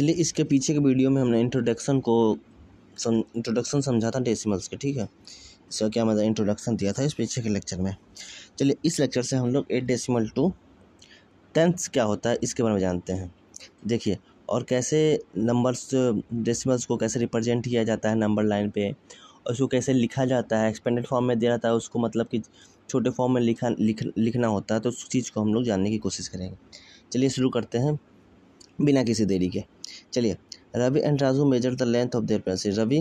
चलिए इसके पीछे के वीडियो में हमने इंट्रोडक्शन को सम इंट्रोडक्शन समझा था डेसिमल्स के ठीक है इसका क्या मतलब इंट्रोडक्शन दिया था इस पीछे के लेक्चर में चलिए इस लेक्चर से हम लोग एट डेसिमल टू टेंथ क्या होता है इसके बारे में जानते हैं देखिए और कैसे नंबर्स डेसिमल्स को कैसे रिप्रेजेंट किया जाता है नंबर लाइन पे और उसको कैसे लिखा जाता है एक्सपेंडेड फॉर्म में दिया जाता है उसको मतलब कि छोटे फॉर्म में लिखा लिख लिखना होता है तो उस चीज़ को हम लोग जानने की कोशिश करेंगे चलिए शुरू करते हैं बिना किसी देरी के चलिए Ravi and Raju measure the length of their pencil Ravi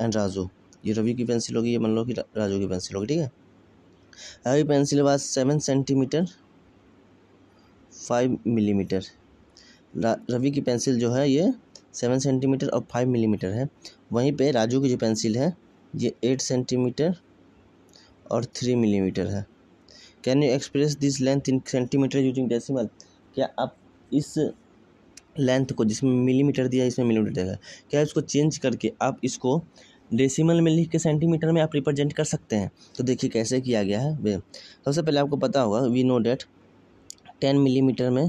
and Raju ये रवि की पेंसिल होगी ये मान लो कि राजू की पेंसिल होगी ठीक है Ravi pencil was seven centimetre five millimetre Ravi की पेंसिल जो है ये सेवन सेंटीमीटर और फाइव मिलीमीटर है वहीं पे राजू की जो पेंसिल है ये एट सेंटीमीटर और थ्री मिलीमीटर है can you express this length in centimetre using decimal क्या आप इस लेंथ को जिसमें मिलीमीटर दिया है इसमें मिलीमीटर दिया है क्या है उसको चेंज करके आप इसको डेसिमल में लिख के सेंटीमीटर में आप रिप्रेजेंट कर सकते हैं तो देखिए कैसे किया गया है वे सबसे पहले आपको पता होगा we know that ten millimetre में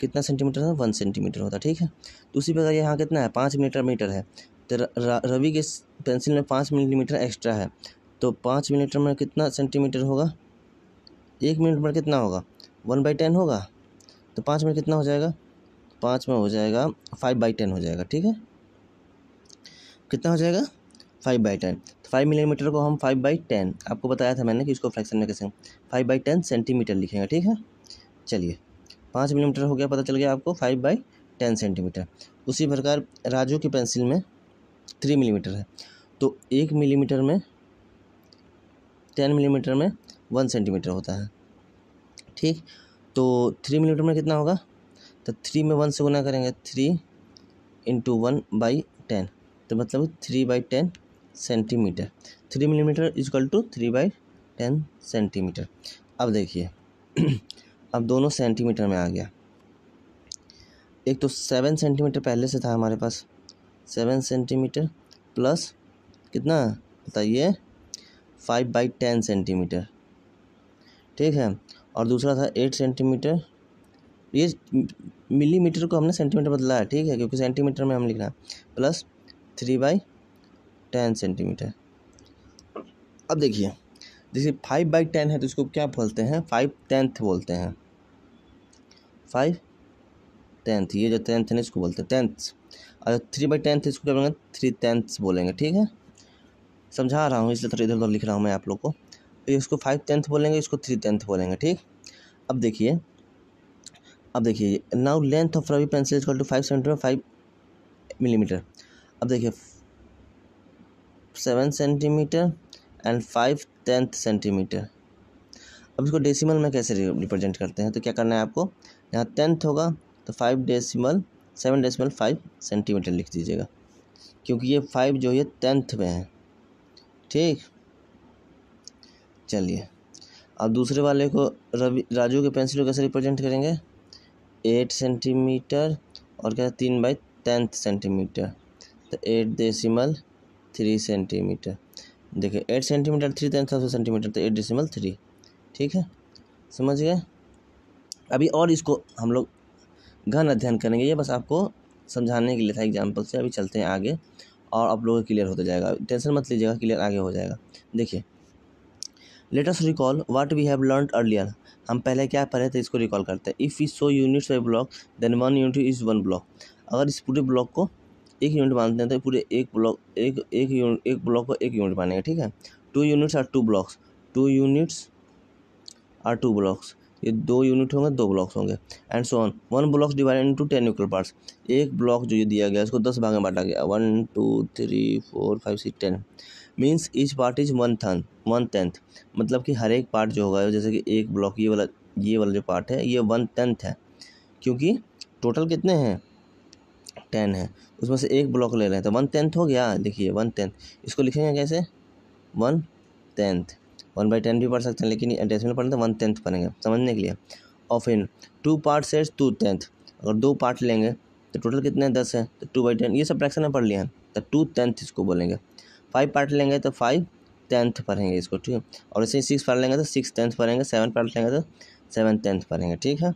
कितना सेंटीमीटर है वन सेंटीमीटर होता है ठीक है तो उसी प्रकार यहाँ कितना है पाँच मीटर मीटर है तो रवि के पेंसिल में पाँच मिलीमीटर एक्स्ट्रा है तो पाँच मिलीमीटर में कितना सेंटीमीटर होगा एक मिनट में कितना होगा वन बाई टेन होगा तो पाँच मिनट कितना हो जाएगा पाँच में हो जाएगा फाइव बाई टेन हो जाएगा ठीक है कितना हो जाएगा फाइव बाई टेन तो फाइव मिलीमीटर को हम फाइव बाई टेन आपको बताया था मैंने कि इसको फ्रैक्शन में कैसे फाइव बाई टेन सेंटीमीटर लिखेंगे ठीक है चलिए पाँच मिलीमीटर हो गया पता चल गया आपको फाइव बाई टेन सेंटीमीटर उसी प्रकार राजू की पेंसिल में थ्री मिलीमीटर है तो एक मिलीमीटर में टेन मिलीमीटर में वन सेंटीमीटर होता है ठीक तो थ्री मिलीमीटर में कितना होगा तो थ्री में वन से गुना करेंगे three into one by ten तो मतलब three by ten centimetre three millimetre is equal to three by ten centimetre अब देखिए अब दोनों सेंटीमीटर में आ गया एक तो सेवन सेंटीमीटर पहले से था हमारे पास सेवन सेंटीमीटर प्लस कितना बताइए फाइव बाई टेन सेंटीमीटर ठीक है और दूसरा था एट सेंटीमीटर ये मिलीमीटर को हमने सेंटीमीटर बदला है ठीक है क्योंकि सेंटीमीटर में हम लिख रहे हैं plus three by ten centimetre अब देखिए जैसे फाइव बाई टेन है तो इसको क्या बोलते हैं फाइव टेंथ बोलते हैं फाइव टेंथ ये जो टेंथ है इसको बोलते हैं टेंथ और थ्री बाई टेंथ इसको क्या बोलेंगे थ्री टेंथ बोलेंगे ठीक है समझा रहा हूँ इसलिए थोड़ा इधर उधर लिख रहा हूँ मैं आप लोग को तो इसको फाइव टेंथ बोलेंगे इसको थ्री टेंथ बोलेंगे ठीक अब देखिए अब देखिए now length of Ravi pencil equal to five centimetre five millimetre अब देखिए seven centimetre and five tenth centimetre अब इसको डेसिमल में कैसे रिप्रेजेंट करते हैं तो क्या करना है आपको यहाँ टेंथ होगा तो five decimal seven decimal five centimetre लिख दीजिएगा क्योंकि ये फाइव जो है टेंथ में है ठीक चलिए अब दूसरे वाले को रवि राजू के पेंसिल को कैसे रिप्रेजेंट करेंगे एट सेंटीमीटर और क्या तीन बाई टेंथ सेंटीमीटर तो एट डेसिमल थ्री सेंटीमीटर देखिए एट सेंटीमीटर थ्री टेंथ सबसे सेंटीमीटर तो एट डेसिमल थ्री ठीक है समझ गए अभी और इसको हम लोग घन अध्ययन करेंगे ये बस आपको समझाने के लिए था एग्जाम्पल से अभी चलते हैं आगे और आप लोगों को क्लियर होता जाएगा टेंशन मत लीजिएगा क्लियर आगे हो जाएगा देखिए let recall what we have learn earlier हम पहले क्या पढ़े थे इसको रिकॉल करते हैं if is so units a block then one unit is one block अगर इस पूरे ब्लॉक को एक यूनिट मानते हैं तो पूरे एक ब्लॉक एक एक यूनिट एक ब्लॉक को एक यूनिट मानेंगे ठीक है two units are two blocks two units are two blocks ये दो यूनिट होंगे दो ब्लॉक्स होंगे and so on one blocks divide into ten equal parts एक ब्लॉक जो ये दिया गया उसको दस भाग में बांटा गया one two three four five six ten means each part is one than one tenth मतलब कि हर एक पार्ट जो होगा जैसे कि एक ब्लॉक ये वाला ये वाला जो पार्ट है ये वन टेंथ है क्योंकि टोटल कितने हैं टेन है उसमें से एक ब्लॉक ले रहे हैं तो वन टेंथ हो गया देखिए वन टेंथ इसको लिखेंगे कैसे one tenth one by ten भी पढ़ सकते हैं लेकिन डेसिमल पढ़ने तो वन टेंथ पढ़ेंगे समझने के लिए of in two part sets two tenth अगर दो पार्ट लेंगे तो टोटल कितने हैं दस है तो टू बाई टेन ये सब प्रैक्शन में पढ़ लिया है तो टू टेंथ इसको बोलेंगे फाइव पार्ट लेंगे तो फाइव टेंथ पढ़ेंगे इसको ठीक है और इसे सिक्स पढ़ लेंगे तो सिक्स टेंथ पढ़ेंगे सेवन पार्ट लेंगे तो सेवन टेंथ पढ़ेंगे ठीक है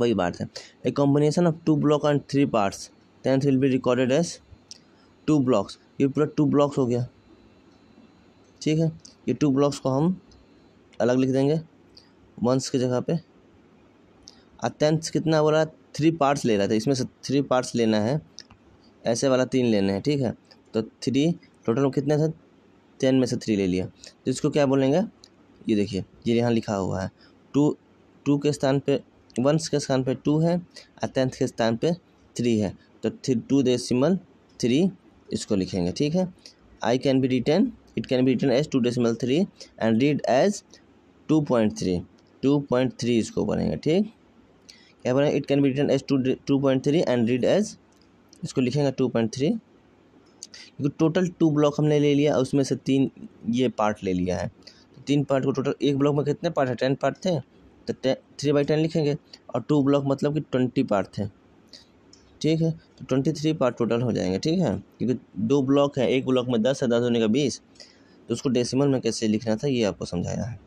वही बात है a combination of two block and three parts tenth will be recorded as two blocks ये पूरा टू ब्लॉक्स हो गया ठीक है ये टू ब्लॉक्स को हम अलग लिख देंगे वंस की जगह पे और टेंथ कितना बोला थ्री पार्ट्स ले रहा था इसमें से थ्री पार्ट्स लेना है ऐसे वाला तीन लेना है ठीक है तो थ्री टोटल कितने थे टेन में से थ्री ले लिया तो इसको क्या बोलेंगे ये देखिए ये यहाँ लिखा हुआ है टू टू के स्थान पे वंस के स्थान पे टू है और टेंथ के स्थान पे थ्री है तो थ्री टू डेसिमल थ्री इसको लिखेंगे ठीक है I can be return it can be return as two decimal three and read as two point three two point three इसको बोलेंगे ठीक क्या बोलेंगे it can be return as two two point three and read as इसको लिखेंगे to point three क्योंकि तो total two block हमने ले लिया और उसमें से तीन ये पार्ट ले लिया है तो तीन पार्ट को टोटल एक ब्लॉक में कितने पार्ट है टेन पार्ट थे तो टे थ्री बाई टेन लिखेंगे और टू ब्लॉक मतलब कि ट्वेंटी पार्ट थे ठीक है तो ट्वेंटी थ्री पार्ट टोटल हो जाएंगे ठीक है क्योंकि दो ब्लॉक है एक ब्लॉक में दस है दस होने का बीस तो उसको डेसिमल में कैसे लिखना था ये आपको समझाया है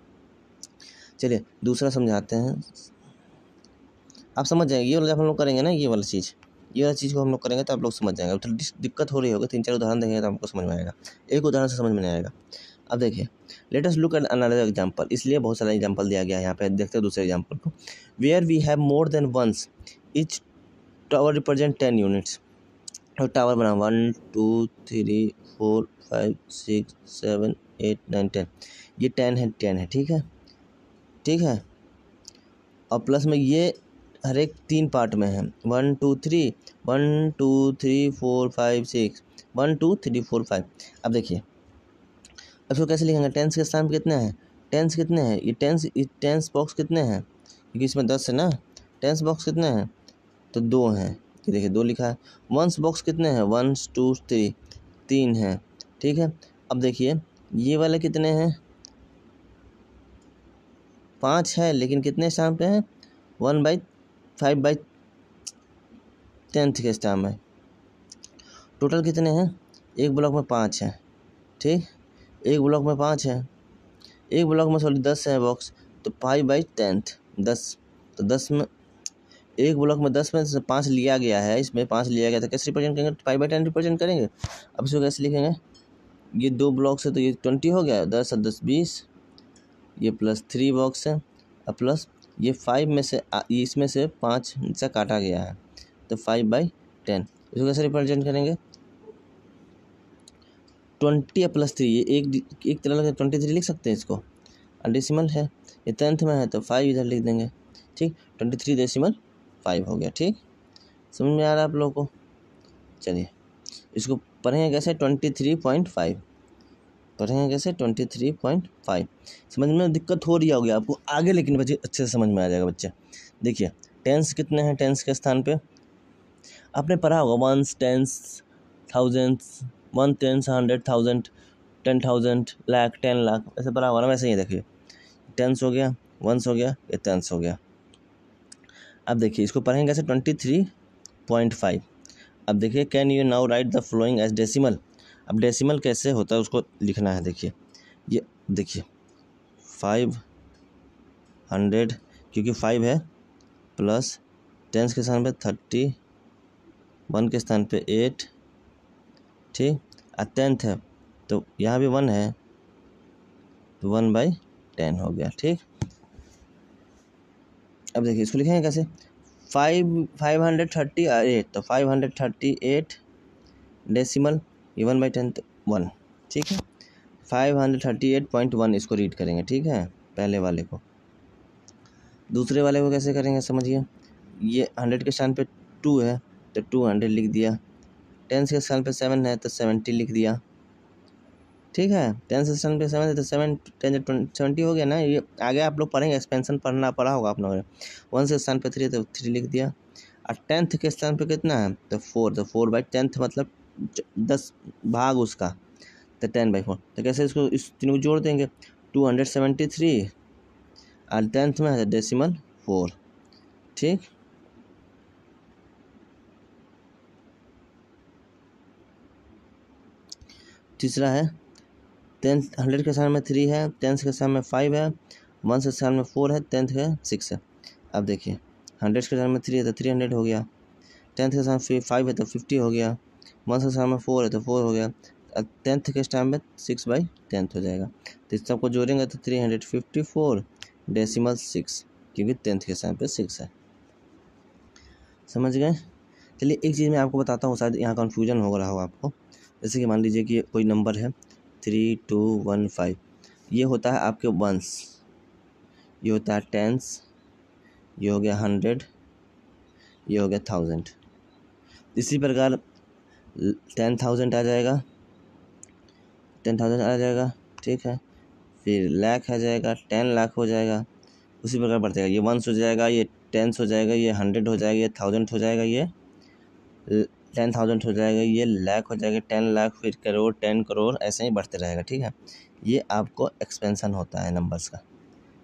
चलिए दूसरा समझाते हैं आप समझ जाएंगे ये वाला जब हम लोग करेंगे ना ये वाला चीज़ ये चीज़ को हम लोग करेंगे तो आप लोग समझ जाएंगे थोड़ी तो दिक्कत हो रही होगी तीन चार उदाहरण देखेंगे तो आपको समझ में आएगा एक उदाहरण से समझ में नहीं आएगा अब देखिए let us look and another example इसलिए बहुत सारा एग्जाम्पल दिया गया है यहाँ पे देखते हैं दूसरे एग्जाम्पल को where we have more than ones each tower represent ten units और टावर बना one two three four five six seven eight nine ten ये टेन है टेन है ठीक है ठीक है और प्लस में ये हर एक तीन पार्ट में है one two three one two three four five six one two three four five अब देखिए इसको कैसे लिखेंगे टेंस के स्थान पर कितने हैं टेंस कितने हैं ये टेंस ये टेंस बॉक्स कितने हैं क्योंकि इसमें दस है ना टेंस बॉक्स कितने हैं तो दो हैं ये देखिए दो लिखा है वंस बॉक्स कितने हैं वंस टू थ्री तीन हैं ठीक है अब देखिए ये वाला कितने हैं पाँच है लेकिन कितने स्थान पे हैं one by five by tenth के स्टाम है टोटल कितने हैं एक ब्लॉक में पाँच हैं ठीक एक ब्लॉक में पाँच हैं एक ब्लॉक में सॉरी दस है बॉक्स तो फाइव बाई टेंथ दस तो दस में एक ब्लॉक में दस में पाँच लिया गया है इसमें पाँच लिया गया था कैसे रिप्रेजेंट करेंगे फाइव बाई टेन रिप्रेजेंट करेंगे अब इसको कैसे लिखेंगे ये दो ब्लॉक्स है तो ये ट्वेंटी हो गया दस और दस बीस ये प्लस थ्री बॉक्स है और प्लस ये फाइव में से इसमें से पाँच से काटा गया है तो फाइव बाई टेन इसको कैसे रिप्रेजेंट करेंगे ट्वेंटी प्लस थ्री ये एक एक तरह लगे ट्वेंटी थ्री लिख सकते हैं इसको डेसिमल है ये टेंथ में है तो फाइव इधर लिख देंगे ठीक ट्वेंटी थ्री डेसीमल फाइव हो गया ठीक समझ में आ रहा है आप लोगों को चलिए इसको पढ़ेंगे कैसे ट्वेंटी थ्री पॉइंट फाइव पढ़ेंगे तो कैसे ट्वेंटी थ्री पॉइंट फाइव समझ में दिक्कत हो रही होगी आपको आगे लेकिन बच्चे अच्छे से समझ में आ जाएगा बच्चे देखिए टेंस कितने हैं टेंस के स्थान पे आपने पढ़ा होगा ones tens thousands one tens hundred thousand ten thousand lakh ten lakh ऐसे पढ़ा होगा ना वैसे ही देखिए टेंस हो गया वंस हो गया ये टेंस हो गया अब देखिए इसको पढ़ेंगे कैसे ट्वेंटी थ्री पॉइंट फाइव अब देखिए can you now write the following as decimal अब डेसिमल कैसे होता है उसको लिखना है देखिए ये देखिए फाइव हंड्रेड क्योंकि फाइव है प्लस टेंस के स्थान पे थर्टी वन के स्थान पे एट ठीक और टेंथ है तो यहाँ भी वन है तो वन बाई टेन हो गया ठीक अब देखिए इसको लिखेंगे कैसे five five hundred thirty eight तो five hundred thirty eight decimal ये वन बाई टेंथ वन ठीक है five hundred thirty eight point one इसको रीड करेंगे ठीक है पहले वाले को दूसरे वाले को कैसे करेंगे समझिए ये हंड्रेड के स्थान पे टू है तो टू हंड्रेड लिख दिया टेंथ के स्थान पे सेवन है तो सेवेंटी लिख दिया ठीक है टेंथ के स्थान पे सेवन है तो सेवन टेंथ सेवेंटी हो गया ना ये आगे आप लोग पढ़ेंगे एक्सपेंशन पढ़ना पड़ा होगा आप लोगों ने वन के स्थान पर थ्री है तो थ्री लिख दिया और टेंथ के स्थान पर कितना है तो फोर तो फोर बाई टेंथ मतलब दस भाग उसका तो टेन बाई फोर तो कैसे इसको इस तीनों को जोड़ देंगे टू हंड्रेड सेवेंटी थ्री और टेंथ में है तो डेसिमल फोर ठीक तीसरा है टेंथ हंड्रेड के स्थान में थ्री है टेंथ के स्थान में फाइव है वन के साल में फोर है टेंथ के सिक्स है अब देखिए हंड्रेड के साल में थ्री है तो थ्री हंड्रेड हो गया टेंथ के साथ में फाइव है तो फिफ्टी हो गया वन से में फोर है तो फोर हो गया टेंथ के स्टाम में सिक्स बाई टेंथ हो जाएगा तो इस सबको जोड़ेंगे तो three hundred fifty four decimal six क्योंकि टेंथ के स्टाम पे सिक्स है समझ गए चलिए एक चीज़ मैं आपको बताता हूँ शायद यहाँ कन्फ्यूजन हो रहा हो आपको जैसे कि मान लीजिए कि कोई नंबर है थ्री टू वन फाइव ये होता है आपके वंस ये होता है टेंस ये हो गया हंड्रेड ये हो गया थाउजेंड इसी प्रकार टेन थाउजेंड आ जाएगा टेन थाउजेंड आ जाएगा ठीक है फिर लाख आ जाएगा टेन लाख हो जाएगा उसी प्रकार बढ़ जाएगा ये वंस हो जाएगा ये टेंस हो जाएगा ये हंड्रेड हो जाएगा ये थाउजेंड हो जाएगा ये टेन थाउजेंड हो जाएगा ये लाख हो जाएगा टेन लाख फिर करोड़ टेन करोड़ ऐसे ही बढ़ते रहेगा ठीक है ये आपको एक्सपेंसन होता है नंबर्स का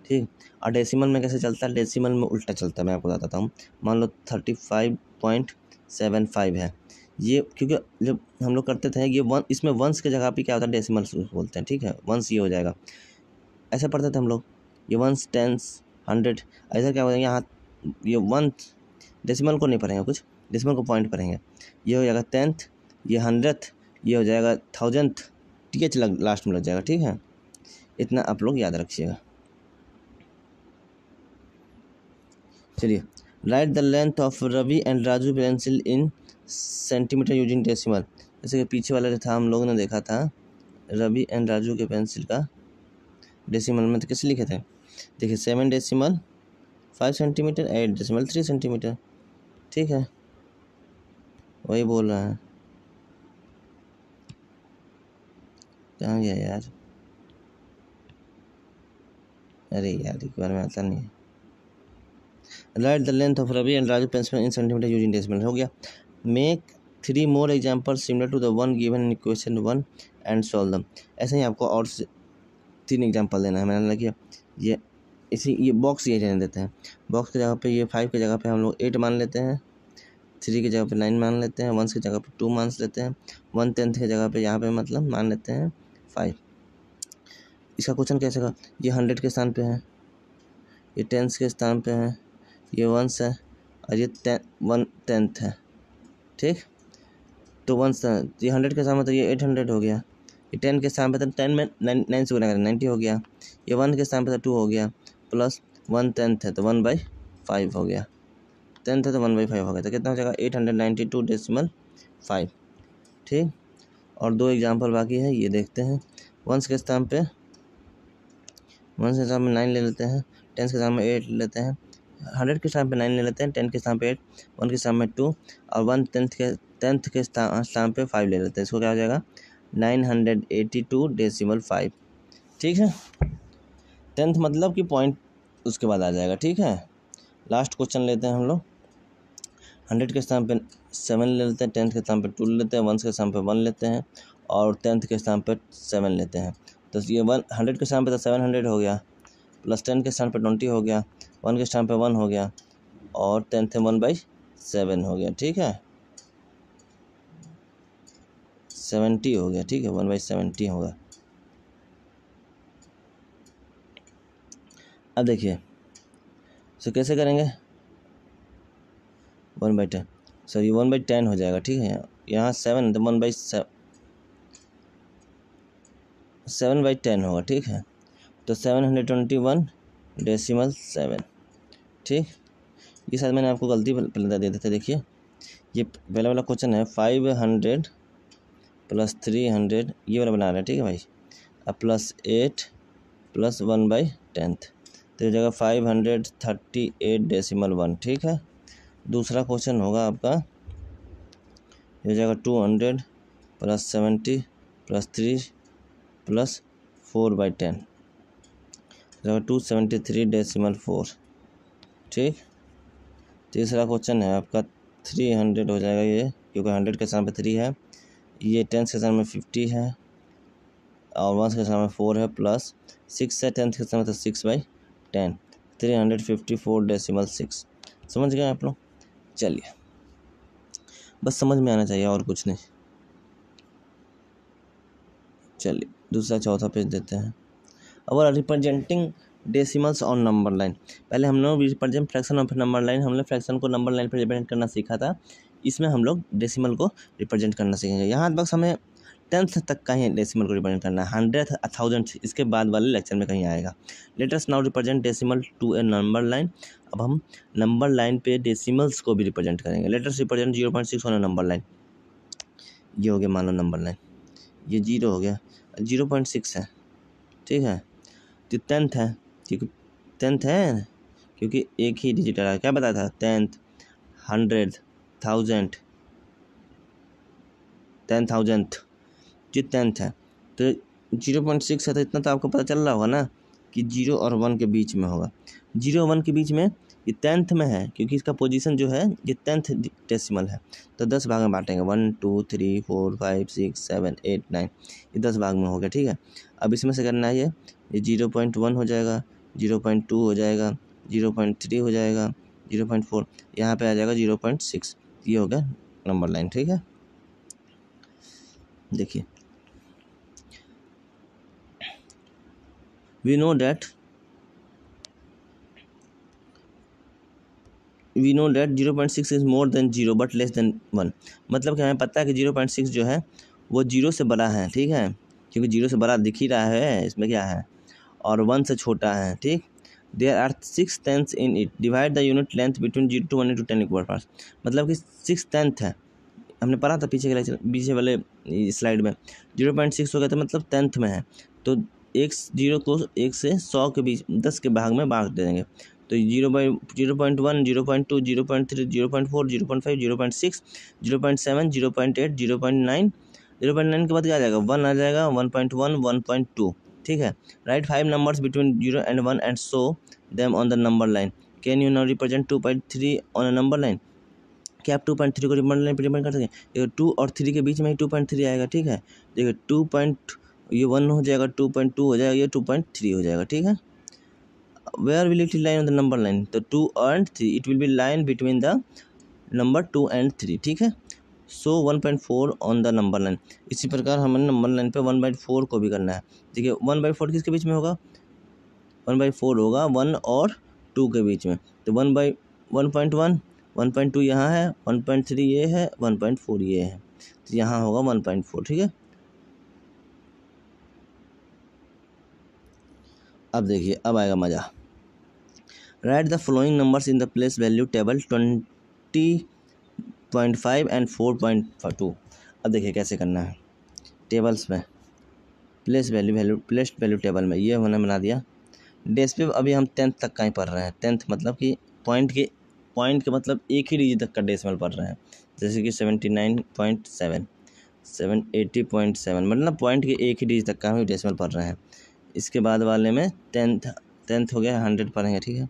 ठीक और डेसिमल में कैसे चलता है डेसिमल में उल्टा चलता है मैं आपको बताता हूँ मान लो thirty five point seven five है ये क्योंकि जब हम लोग करते थे ये वन इसमें वंस के जगह पे क्या होता है डेसिमल्स बोलते हैं ठीक है वंस ये हो जाएगा ऐसे पढ़ते थे हम लोग ये वंस टेंस हंड्रेड ऐसा क्या हो जाएगा यहाँ ये वन डेसिमल को नहीं पढ़ेंगे कुछ डेसिमल को पॉइंट पढ़ेंगे ये हो जाएगा टेंथ ये हंड्रेड ये हो जाएगा थाउजेंथ टी एच लग लास्ट में लग जाएगा ठीक है इतना आप लोग याद रखिएगा चलिए write the length of Ravi and Raju pencil in centimetre using decimal जैसे कि पीछे वाला जो था हम लोगों ने देखा था रवि एंड राजू के पेंसिल का डेसिमल में तो कैसे लिखे थे देखिए seven decimal five centimetre eight decimal three centimetre ठीक है वही बोल रहा है कहाँ गया यार अरे यार एक बार में आता नहीं write the length of Ravi and Raju pencil in centimetre using decimal हो गया make three more example similar to the one given in question one and solve them ऐसे ही आपको और तीन एग्जाम्पल देना है मैंने लगे ये इसी ये बॉक्स ये जाने देते हैं बॉक्स की जगह पे ये फाइव की जगह पे हम लोग एट मान लेते हैं थ्री की जगह पे नाइन मान लेते हैं वंस की जगह पे टू मान लेते हैं वन टेंथ की जगह पे यहाँ पे मतलब मान लेते हैं फाइव इसका क्वेश्चन कैसे का ये हंड्रेड के स्थान पे है ये टेंथ के स्थान पे है ये वंस है और ये टें वन टेंथ है ठीक तो वन ये हंड्रेड के सामने तो ये एट हंड्रेड मतलब हो गया ये टेन के सामने तो टेन में नाइन नाइन से गुना करें नाइन्टी हो गया ये वन के सामने तो टू हो गया प्लस वन टेंथ है तो वन बाई फाइव हो गया टेंथ है तो वन बाई फाइव हो गया तो कितना हो जाएगा eight hundred ninety two decimal five ठीक और दो एग्जाम्पल बाकी है ये देखते हैं वंस के स्थान पे वंस के स्थान में नाइन ले लेते हैं टेंथ के स्थान में एट लेते हैं हंड्रेड के स्थान पे नाइन ले लेते हैं टेन के स्थान पे एट वन के स्थान पे टू और वन टेंथ के टेंथ के स्थान पे फाइव ले लेते हैं इसको क्या हो जाएगा nine hundred eighty two decimal five ठीक है टेंथ मतलब कि पॉइंट उसके बाद आ जाएगा ठीक है लास्ट क्वेश्चन लेते हैं हम लोग हंड्रेड के स्थान पे सेवन ले लेते हैं टेंथ के स्थान पे टू लेते हैं वन के स्थान पे वन लेते हैं और टेंथ के स्थान पे सेवन लेते हैं तो ये वन हंड्रेड के स्थान पे तो सेवन हंड्रेड हो गया प्लस टेन के स्थान पर ट्वेंटी हो गया वन के स्थान पर वन हो गया और टेन थे वन बाई सेवन हो गया ठीक है सेवेंटी हो गया ठीक है वन बाई सेवेंटी होगा अब देखिए सो कैसे करेंगे one by ten sorry one by ten हो जाएगा ठीक है यहाँ सेवन तो one by seven by ten होगा ठीक है तो seven hundred twenty one decimal seven ठीक ये शायद मैंने आपको गलती पहले दे थे देखिए ये पहला वाला क्वेश्चन है five hundred plus three hundred ये वाला बना रहा है ठीक है भाई अब plus eight plus one by tenth तो ये जगह five hundred thirty eight decimal one ठीक है दूसरा क्वेश्चन होगा आपका ये जगह two hundred plus seventy plus three plus four by ten two seventy three decimal four ठीक तीसरा क्वेश्चन है आपका थ्री हंड्रेड हो जाएगा ये क्योंकि हंड्रेड के स्थान पे थ्री है ये टेंथ के स्थान में फिफ्टी है और वन के स्थान में फोर है प्लस सिक्स है टेंथ के स्थान में six by ten three hundred fifty four decimal six समझ गए आप लोग चलिए बस समझ में आना चाहिए और कुछ नहीं चलिए दूसरा चौथा पेज देते हैं और representing decimals on number line पहले हम लोग represent fraction of number line हम लोग फ्रैक्शन को नंबर लाइन पर रिप्रेजेंट करना सीखा था इसमें हम लोग डेसिमल को रिप्रेजेंट करना सीखेंगे यहाँ बस हमें टेंथ तक का ही डेसिमल को रिप्रेजेंट करना है हंड्रेड थाउजेंड इसके बाद वाले लेक्चर में कहीं आएगा let us now represent decimal to a number line अब हम नंबर लाइन पे डेसिमल्स को भी रिप्रेजेंट करेंगे let us represent zero point six होना नंबर लाइन ये हो गया मान लो नंबर लाइन ये जीरो हो गया जीरो पॉइंट सिक्स है ठीक है टेंथ है क्योंकि टेंथ है क्योंकि एक ही डिजिट आ रहा है क्या बताया था tenth hundred thousand ten thousandth जी टेंथ है तो जीरो पॉइंट सिक्स है तो इतना तो आपको पता चल रहा होगा ना कि जीरो और वन के बीच में होगा जीरो वन के बीच में ये टेंथ में है क्योंकि इसका पोजीशन जो है ये टेंथ डेसिमल है तो दस भाग में बांटेंगे one two three four five six seven eight nine ये दस भाग में हो गया ठीक है अब इसमें से करना है ये ये जीरो पॉइंट वन हो जाएगा जीरो पॉइंट टू हो जाएगा जीरो पॉइंट थ्री हो जाएगा जीरो पॉइंट फोर यहाँ पर आ जाएगा जीरो पॉइंट सिक्स ये हो गया नंबर लाइन ठीक है देखिए we know that we know that zero point six is more than zero but less than one मतलब कि हमें पता है कि जीरो पॉइंट सिक्स जो है वो जीरो से बड़ा है ठीक है क्योंकि जीरो से बड़ा दिख ही रहा है इसमें क्या है और वन से छोटा है ठीक there are six tenth in it divide the unit length between zero to one to ten equal part मतलब कि सिक्स टेंथ है हमने पढ़ा था पीछे के पीछे वाले स्लाइड में जीरो पॉइंट सिक्स हो गया था मतलब टेंथ में है तो एक जीरो को एक से सौ के बीच दस के भाग में भाग दे देंगे तो zero point zero point one zero point two zero point three zero point four zero point five zero point six zero point seven zero point eight zero point nine zero point nine के बाद क्या आ जाएगा one आ जाएगा one point one one point two ठीक है right five numbers between zero and one and show them on the number line can you now represent to point three on a number line क्या आप two point three को represent कर सकें देखो to और three के बीच में ही टू पॉइंट थ्री आएगा ठीक है देखिए टू पॉइंट ये वन हो जाएगा टू पॉइंट टू हो जाएगा ये टू पॉइंट थ्री हो जाएगा ठीक है are will it line on the number line तो two and three it will be line between the number two and three ठीक है so one point four on the number line इसी प्रकार हमें नंबर लाइन पे one by four को भी करना है ठीक है वन बाई फोर किसके बीच में होगा वन बाई फोर होगा वन और टू के बीच में तो one by one point one one point two यहाँ है वन पॉइंट थ्री ये है वन पॉइंट फोर ये है तो यहाँ होगा वन पॉइंट फोर ठीक है अब देखिए अब आएगा मज़ा write the following numbers in the place value table twenty point five and four point two अब देखिए कैसे करना है टेबल्स में place value value place value table में ये हमने बना दिया डेस पे अभी हम टेंथ तक का ही पढ़ रहे हैं टेंथ मतलब कि पॉइंट के पॉइंट के मतलब एक ही डिजिट तक का डेसिमल पढ़ रहे हैं जैसे कि seventy nine point seven seven eighty point seven मतलब पॉइंट के एक ही डिजिट तक का हम डेसिमल पढ़ रहे हैं इसके बाद वाले में टेंथ टेंथ हो गया हंड्रेड पढ़ेंगे ठीक है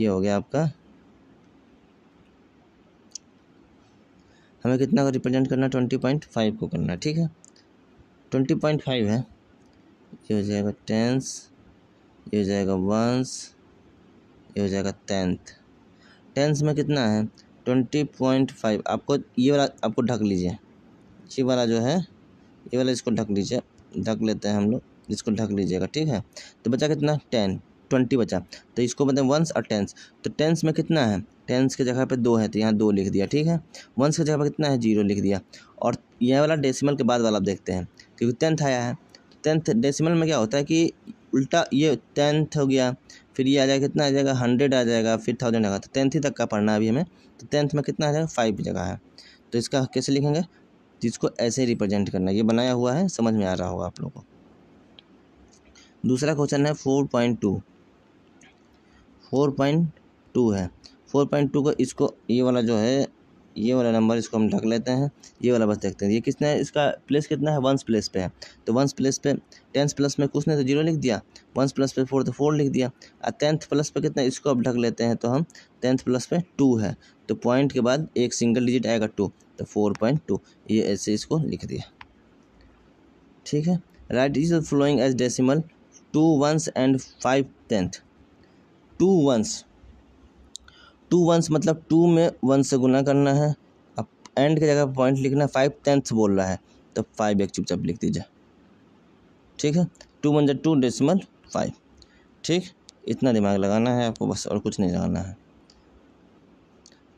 ये हो गया आपका हमें कितना रिप्रेजेंट करना है ट्वेंटी पॉइंट फाइव को करना है ठीक है ट्वेंटी पॉइंट फाइव है ये हो जाएगा टेंस ये हो जाएगा वंस ये हो जाएगा टेंथ टेंस में कितना है ट्वेंटी पॉइंट फाइव आपको ये वाला आपको ढक लीजिए ये वाला जो है ये वाला इसको ढक लीजिए ढक लेते हैं हम लोग इसको ढक लीजिएगा ठीक है तो बचा कितना टेन ट्वेंटी बचा तो इसको बताएं मतलब वंस और टेंस तो टेंस में कितना है टेंस के जगह पे दो है तो यहाँ दो लिख दिया ठीक है वंस के जगह पर कितना है जीरो लिख दिया और यह वाला डेसिमल के बाद वाला आप देखते हैं क्योंकि टेंथ आया है टेंथ डेसिमल में क्या होता है कि उल्टा ये टेंथ हो गया फिर ये आ जाएगा कितना आ जाएगा हंड्रेड आ जाएगा फिर थाउजेंड आएगा तो टेंथ ही तक का पढ़ना अभी हमें तो टेंथ में कितना आ जाएगा फाइव जगह है तो इसका कैसे लिखेंगे जिसको ऐसे रिप्रेजेंट करना ये बनाया हुआ है समझ में आ रहा होगा आप लोगों को दूसरा क्वेश्चन है four point two four point two है फोर पॉइंट टू का इसको ये वाला जो है ये वाला नंबर इसको हम ढक लेते हैं ये वाला बस देखते हैं ये किसने है इसका प्लेस कितना है वंस प्लेस पे है तो वंस प्लेस पे टेंथ प्लस में कुछ ने तो जीरो लिख दिया वंस प्लस पे फोर तो फोर लिख दिया और टेंथ प्लस पे कितना इसको अब ढक लेते हैं तो हम टेंथ प्लस पे टू है तो पॉइंट के बाद एक सिंगल डिजिट आएगा टू तो फोर पॉइंट टू ये ऐसे इसको लिख दिया ठीक है write is following as decimal two ones and five tenth two ones two ones मतलब टू में वन से गुना करना है अब एंड की जगह पॉइंट लिखना है फाइव टेंथ बोल रहा है तो फाइव एक चुपचाप लिख दीजिए ठीक है टू वन जो टू डेसिमल फाइव ठीक इतना दिमाग लगाना है आपको बस और कुछ नहीं लगाना है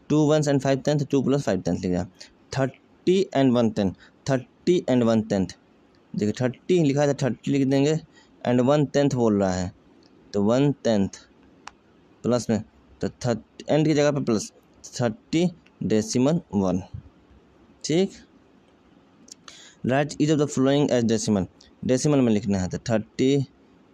two ones and five tenth two plus five tenth लिख दिया thirty and one tenth thirty and one tenth देखिए थर्टी लिखा था तो थर्टी लिख देंगे एंड वन टेंथ बोल रहा है तो वन टेंथ प्लस में तो थर्टी एंड की जगह पर प्लस थर्टी डेसिमल वन ठीक write is of the following as decimal decimal में लिखना है तो thirty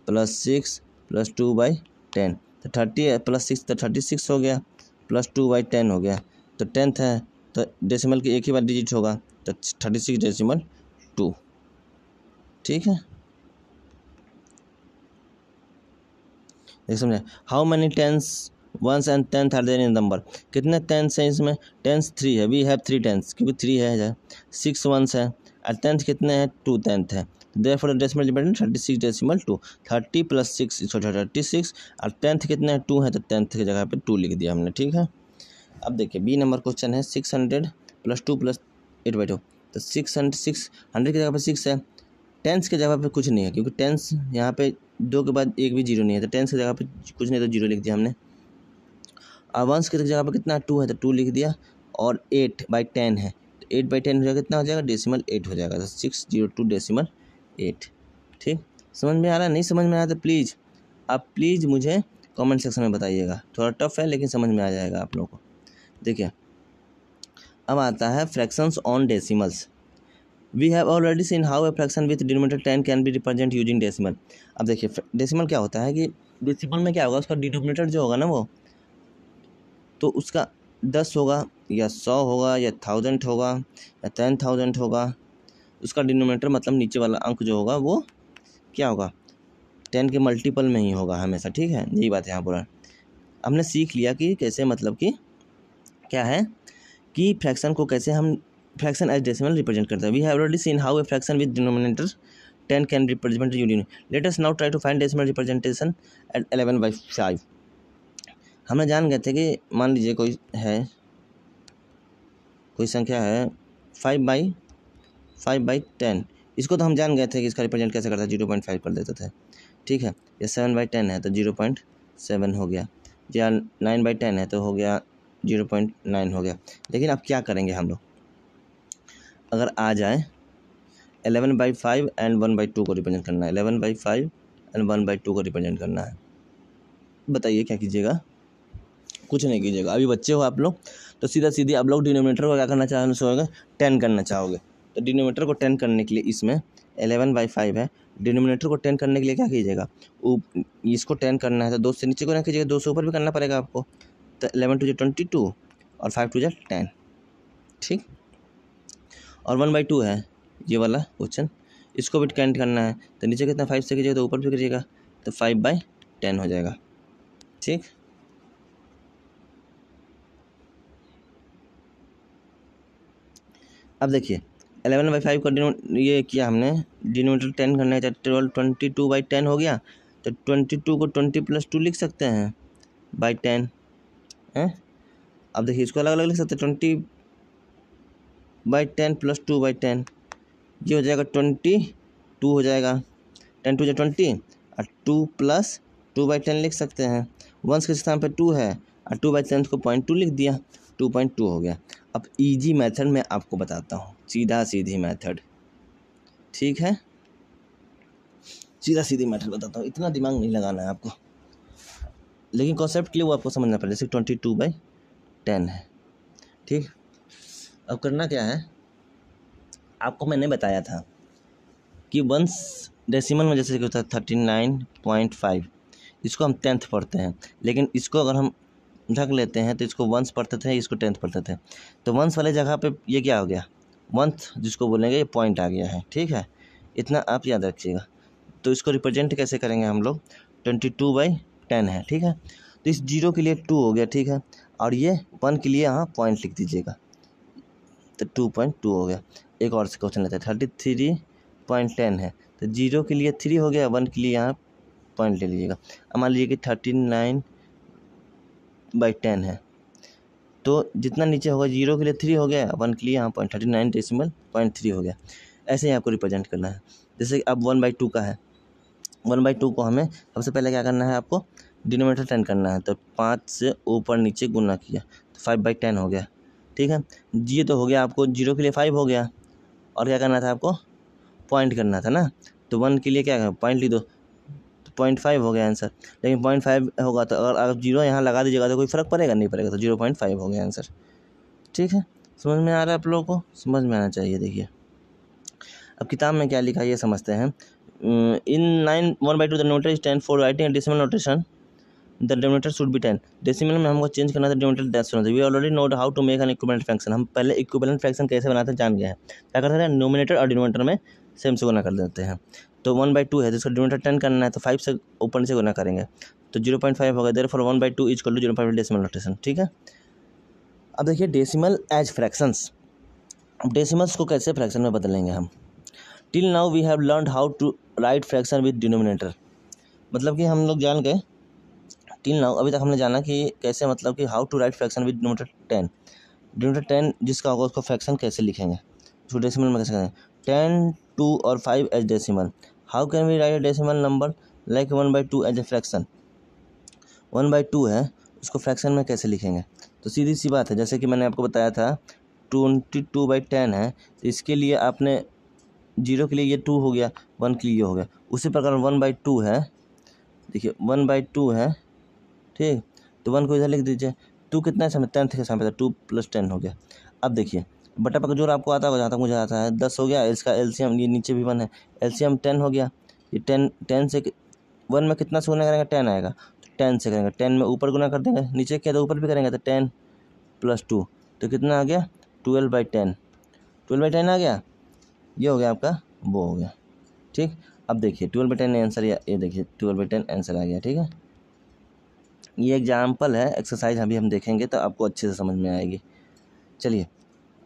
plus six plus two by ten तो थर्टी प्लस सिक्स तो थर्टी सिक्स हो गया प्लस टू बाई टेन हो गया तो टेंथ है तो डेसिमल की एक ही बार डिजिट होगा तो थर्टी सिक्स डेसीमल टू ठीक है देख समझे how many tens ones and tenth are there in number कितने टेंथ हैं इसमें टेंथ थ्री है वी हैव थ्री टेंथ क्योंकि थ्री है सिक्स वंस है और टेंथ कितने हैं टू टेंथ है therefore decimal dependent thirty six decimal two thirty plus six sorry thirty six और टेंथ कितने हैं टू है तो टेंथ की जगह पर टू लिख दिया हमने ठीक है अब देखिए बी नंबर क्वेश्चन है six hundred plus two plus eight by two तो सिक्स हंड्रेड सिक्स हंड्रेड की जगह पर सिक्स है टेंथ की जगह पर कुछ नहीं है क्योंकि टेंथ यहाँ पे दो के बाद एक भी जीरो नहीं है तो टेंथ की जगह पर कुछ नहीं तो जीरो लिख दिया हमने और वंस की जगह पर कितना टू है तो टू लिख दिया और एट बाई टेन है तो एट बाई टेन हो जाएगा कितना हो जाएगा डेसिमल एट हो जाएगा तो six zero two decimal eight ठीक समझ में आ रहा है नहीं समझ में आया तो प्लीज़ आप प्लीज़ मुझे कमेंट सेक्शन में बताइएगा थोड़ा टफ है लेकिन समझ में आ जाएगा आप लोगों को देखिए अब आता है fractions on decimals we have already seen how a fraction with denominator ten can be represent using decimal अब देखिए डेसिमल क्या होता है कि डेसिमल में क्या होगा उसका डिनोमीटर जो होगा ना वो तो उसका दस होगा या सौ होगा या थाउजेंड होगा या टेन थाउजेंड होगा उसका डिनोमिनेटर मतलब नीचे वाला अंक जो होगा वो क्या होगा टेन के मल्टीपल में ही होगा हमेशा ठीक है यही बात है यहाँ पर हमने सीख लिया कि कैसे मतलब कि क्या है कि फ्रैक्शन को कैसे हम फ्रैक्शन एज डेसिमल रिप्रेजेंट करते हैं we have already seen how a fraction with denominator ten can represent union let us now try to find decimal representation eight eleven by five हमने जान गए थे कि मान लीजिए कोई है कोई संख्या है five by five by ten इसको तो हम जान गए थे कि इसका रिप्रेजेंट कैसे करता है जीरो पॉइंट फाइव कर देते थे ठीक है ये सेवन बाई टेन है तो जीरो पॉइंट सेवन हो गया या नाइन बाई टेन है तो हो गया जीरो पॉइंट नाइन हो गया लेकिन अब क्या करेंगे हम लोग अगर आ जाए eleven by five and one by two को रिप्रेजेंट करना है eleven by five and one by two को रिप्रेजेंट करना है बताइए क्या कीजिएगा कुछ नहीं कीजिएगा अभी बच्चे हो आप लोग तो सीधा सीधे आप लोग डिनोमीटर को क्या करना चाहोगे टेन करना चाहोगे तो डिनोमीटर को टेन करने के लिए इसमें एलेवन बाई फाइव है डिनोमिनेटर को टेन करने के लिए क्या कीजिएगा इसको टेन करना है तो दो से नीचे को ना कीजिएगा दो से ऊपर भी करना पड़ेगा आपको तो एलेवन टू जो ट्वेंटी टू और फाइव टू जो टेन ठीक और वन बाई टू है ये वाला क्वेश्चन इसको भी टेंट करना है तो नीचे कितना फाइव से कीजिएगा तो ऊपर भी कीजिएगा तो फाइव बाई टेन हो जाएगा ठीक अब देखिए एलेवन बाई फाइव का ये किया हमने डिनोमीटर टेन करना है twelve twenty two by ten हो गया तो ट्वेंटी टू को ट्वेंटी प्लस टू लिख सकते हैं बाई टेन है अब देखिए इसको अलग अलग लिख सकते हैं twenty by ten plus two by ten ये हो जाएगा ट्वेंटी टू हो जाएगा टेन टू जो ट्वेंटी और two plus two by ten लिख सकते हैं वंस के स्थान पर टू है और टू बाई टेन को पॉइंट टू लिख दिया टू पॉइंट टू हो गया अब इजी मेथड मैं आपको बताता हूँ सीधा सीधी मेथड ठीक है सीधा सीधी मेथड बताता हूँ इतना दिमाग नहीं लगाना है आपको लेकिन कॉन्सेप्ट के लिए वो आपको समझना पड़ेगा जैसे ट्वेंटी टू बाई टेन है ठीक अब करना क्या है आपको मैंने बताया था कि वंस डेसिमल में जैसे होता है थर्टी नाइन पॉइंट फाइव इसको हम टेंथ पढ़ते हैं लेकिन इसको अगर हम ढक लेते हैं तो इसको वंस पढ़ते थे इसको टेंथ पढ़ते थे तो वंस वाले जगह पे ये क्या हो गया वंथ जिसको बोलेंगे ये पॉइंट आ गया है ठीक है इतना आप याद रखिएगा तो इसको रिप्रेजेंट कैसे करेंगे हम लोग ट्वेंटी टू बाई टेन है ठीक है तो इस जीरो के लिए टू हो गया ठीक है और ये वन के लिए यहाँ पॉइंट लिख दीजिएगा तो टू पॉइंट टू हो गया एक और से क्वेश्चन लेते हैं थर्टी थ्री पॉइंट टेन है तो जीरो के लिए थ्री हो गया वन के लिए यहाँ पॉइंट ले लीजिएगा मान लीजिए कि थर्टी नाइन बाई टेन है तो जितना नीचे होगा जीरो के लिए थ्री हो गया वन के लिए यहाँ point thirty nine decimal point three हो गया ऐसे ही आपको रिप्रेजेंट करना है जैसे अब वन बाई टू का है वन बाई टू को हमें सबसे पहले क्या करना है आपको डिनोमीटर टेन करना है तो पाँच से ऊपर नीचे गुना किया तो फाइव बाई टेन हो गया ठीक है ये तो हो गया आपको जीरो के लिए फाइव हो गया और क्या करना था आपको पॉइंट करना था ना तो वन के लिए क्या पॉइंट ली दो पॉइंट फाइव हो गया आंसर लेकिन पॉइंट फाइव होगा तो अगर आप जीरो यहाँ लगा दीजिएगा तो कोई फ़र्क पड़ेगा नहीं पड़ेगा तो जीरो पॉइंट फाइव हो गया आंसर ठीक है समझ में आ रहा है आप लोगों को समझ में आना चाहिए देखिए अब किताब में क्या लिखा है ये समझते हैं in nine one by two the denominator is ten for writing and decimal notation the denominator should be ten decimal में हमको चेंज करना था डिनोमीटर डेथ होना था we already note how to make an equivalent fraction हम पहले equipment fraction कैसे बनाते हैं जान गए हैं क्या करते हैं नोमिनेटर और डिनोमीटर में सेम से गुना कर देते हैं तो वन बाई टू है तो इसका डिनोमीटर टेन करना है तो फाइव से ऊपर से गुना करेंगे तो जीरो पॉइंट फाइव होगा therefore one by two is equal to zero point decimal notation ठीक है अब देखिए decimal as fractions decimals decimals को कैसे फ्रैक्शन में बदलेंगे हम till now we have learn how to write fraction with denominator मतलब कि हम लोग जान गए टिल नाउ अभी तक हमने जाना कि कैसे मतलब कि how to write fraction with denominator ten denominator ten जिसका होगा उसको फ्रैक्शन कैसे लिखेंगे उसको डेसिमल में कैसे करेंगे टेन टू और five as decimal how can we write a decimal number like one by two as a fraction one by two है उसको फ्रैक्शन में कैसे लिखेंगे तो सीधी सी बात है जैसे कि मैंने आपको बताया था ट्वेंटी टू बाई टेन है तो इसके लिए आपने जीरो के लिए ये टू हो गया वन के लिए ये हो गया उसी प्रकार वन बाई टू है देखिए वन बाई टू है ठीक तो वन को इधर लिख दीजिए टू कितना है समय टेंथ के समय था टू प्लस टेन हो गया अब देखिए बटा पकजोर आपको आता होगा जहाँ तक मुझे आता है दस हो गया इसका एलसीएम ये नीचे भी वन है एलसीएम टेन हो गया ये टेन टेन से वन में कितना से गुना करेंगे टेन आएगा तो टेन से करेंगे टेन में ऊपर गुना कर देंगे नीचे किया तो ऊपर भी करेंगे तो टेन प्लस टू तो कितना आ गया twelve by ten twelve by ten आ गया ये हो गया आपका वो हो गया ठीक अब देखिए ट्वेल्व बाई टेन आंसर या ये देखिए ट्वेल्व बाई टेन आंसर आ गया ठीक है ये एग्जाम्पल है एक्सरसाइज अभी हम देखेंगे तो आपको अच्छे से समझ में आएगी चलिए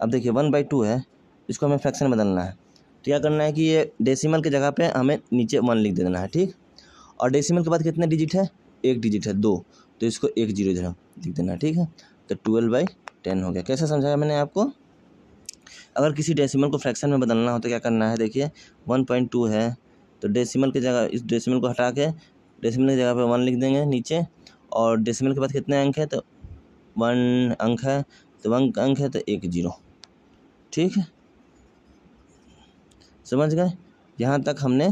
अब देखिए वन बाई टू है इसको हमें फ्रैक्शन में बदलना है तो क्या करना है कि ये डेसिमल की जगह पे हमें नीचे वन लिख दे देना है ठीक और डेसिमल के बाद कितने डिजिट है एक डिजिट है दो तो इसको एक जीरो जीरो लिख देना है ठीक है तो ट्वेल्व बाई टेन हो गया कैसे समझाया मैंने आपको अगर किसी डेसिमल को फ्रैक्शन में बदलना हो तो क्या करना है देखिए वन पॉइंट टू है तो डेसिमल की जगह इस डेसिमल को हटा के डेसिमल की जगह पर वन लिख देंगे नीचे और डेसिमल के बाद कितने अंक है तो वन अंक है तो वन अंक है तो एक जीरो ठीक है समझ गए यहाँ तक हमने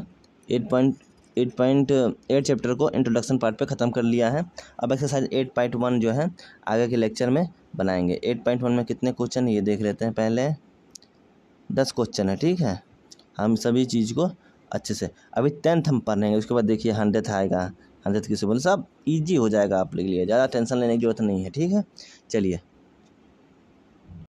eight point eight point eight chapter को इंट्रोडक्शन पार्ट पे ख़त्म कर लिया है अब एक्सरसाइज एट पॉइंट वन जो है आगे के लेक्चर में बनाएंगे एट पॉइंट वन में कितने क्वेश्चन ये देख लेते हैं पहले दस क्वेश्चन है ठीक है हम सभी चीज़ को अच्छे से अभी टेंथ हम पढ़ेंगे उसके बाद देखिए हंड्रेड आएगा हंड्रेड किसी सुबह सब ईजी हो जाएगा आप लोग के लिए ज़्यादा टेंशन लेने की जरूरत नहीं है ठीक है चलिए